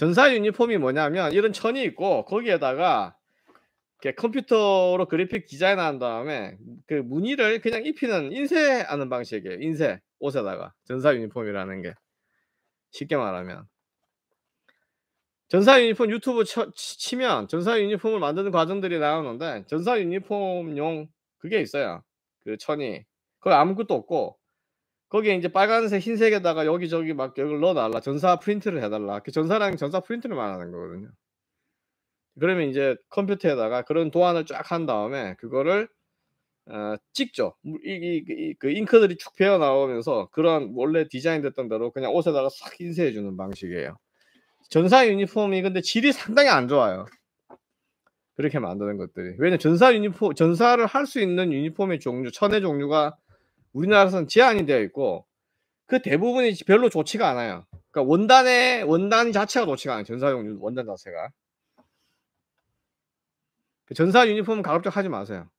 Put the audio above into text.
전사 유니폼이 뭐냐면 이런 천이 있고 거기에다가 컴퓨터로 그래픽 디자인한 다음에 그 무늬를 그냥 입히는 인쇄하는 방식이에요. 인쇄 옷에다가 전사 유니폼이라는 게 쉽게 말하면 전사 유니폼 유튜브 쳐, 치면 전사 유니폼을 만드는 과정들이 나오는데 전사 유니폼용 그게 있어요. 그 천이 그거 아무것도 없고 거기에 이제 빨간색 흰색에다가 여기저기 막 이걸 넣어달라 전사 프린트를 해달라 그 전사랑 전사 프린트를 말하는 거거든요 그러면 이제 컴퓨터에다가 그런 도안을 쫙 한 다음에 그거를 어, 찍죠 이, 이, 이, 그 잉크들이 쭉 배어 나오면서 그런 원래 디자인됐던 대로 그냥 옷에다가 싹 인쇄해 주는 방식이에요 전사 유니폼이 근데 질이 상당히 안 좋아요 그렇게 만드는 것들이 왜냐면 전사 유니폼 전사를 할 수 있는 유니폼의 종류 천의 종류가 우리나라에서는 제한이 되어 있고 그 대부분이 별로 좋지가 않아요. 그러니까 원단의 원단 자체가 좋지가 않아요. 전사용 원단 자체가. 그 전사 유니폼은 가급적 하지 마세요.